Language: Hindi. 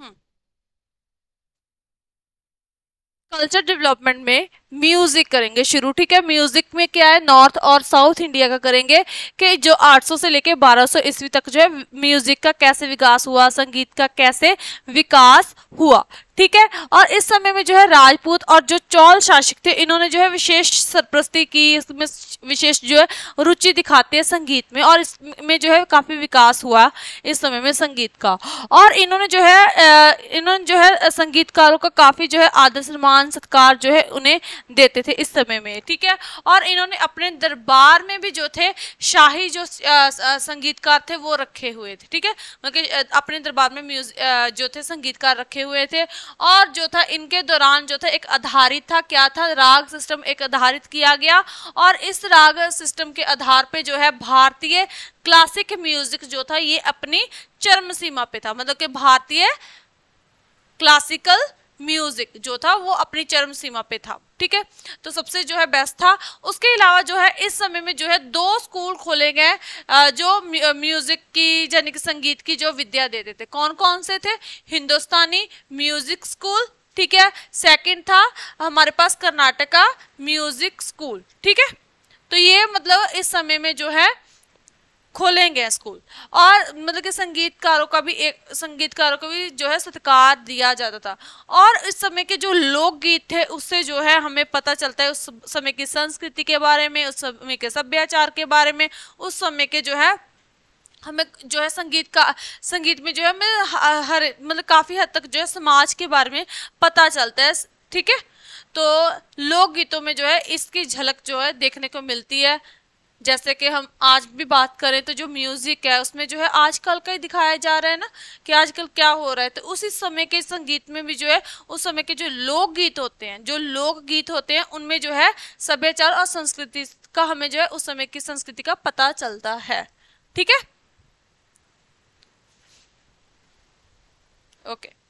कल्चर हम्म। डेवलपमेंट में म्यूजिक करेंगे शुरू ठीक है म्यूजिक में क्या है नॉर्थ और साउथ इंडिया का करेंगे कि जो 800 से लेके 1200 ईस्वी तक जो है म्यूजिक का कैसे विकास हुआ संगीत का कैसे विकास हुआ ठीक है और इस समय में जो है राजपूत और जो चौल शासक थे इन्होंने जो है विशेष सरप्रस्ती की इसमें विशेष जो है रुचि दिखाते हैं संगीत में और इसमें जो है काफ़ी विकास हुआ इस समय में संगीत का और इन्होंने जो है इन्होंने जो है संगीतकारों का काफ़ी जो है आदर सम्मान सत्कार जो है उन्हें देते थे इस समय में ठीक है और इन्होंने अपने दरबार में भी जो थे शाही जो संगीतकार थे वो रखे हुए थे ठीक है मतलब अपने दरबार में म्यूज जो थे संगीतकार रखे हुए थे और जो था इनके दौरान जो था एक आधारित था क्या था राग सिस्टम एक आधारित किया गया और इस राग सिस्टम के आधार पे जो है भारतीय क्लासिक म्यूजिक जो था ये अपनी चरम सीमा पे था मतलब कि भारतीय क्लासिकल म्यूजिक जो था वो अपनी चरम सीमा पे था ठीक है तो सबसे जो है बेस्ट था उसके अलावा जो है इस समय में जो है दो स्कूल खोले गए जो म्यूजिक की यानी कि संगीत की जो विद्या देते थे कौन कौन से थे हिंदुस्तानी म्यूजिक स्कूल ठीक है सेकंड था हमारे पास कर्नाटका म्यूजिक स्कूल ठीक है तो ये मतलब इस समय में जो है खोलेंगे स्कूल और मतलब कि संगीतकारों का भी एक संगीतकारों का भी जो है सत्कार दिया जाता था और इस समय के जो लोकगीत थे उससे जो है हमें पता चलता है उस समय की संस्कृति के बारे में उस समय के सभ्याचार के बारे में उस समय के जो है हमें जो है संगीत का संगीत में जो है हमें हर मतलब काफ़ी हद तक जो है समाज के बारे में पता चलता है ठीक है तो लोकगीतों में जो है इसकी झलक जो है देखने को मिलती है जैसे कि हम आज भी बात करें तो जो म्यूज़िक है उसमें जो है आजकल का ही दिखाया जा रहा है ना कि आजकल क्या हो रहा है तो उसी समय के संगीत में भी जो है उस समय के जो लोकगीत होते हैं जो लोकगीत होते हैं उनमें जो है सभ्याचार और संस्कृति का हमें जो है उस समय की संस्कृति का पता चलता है ठीक है ओके okay.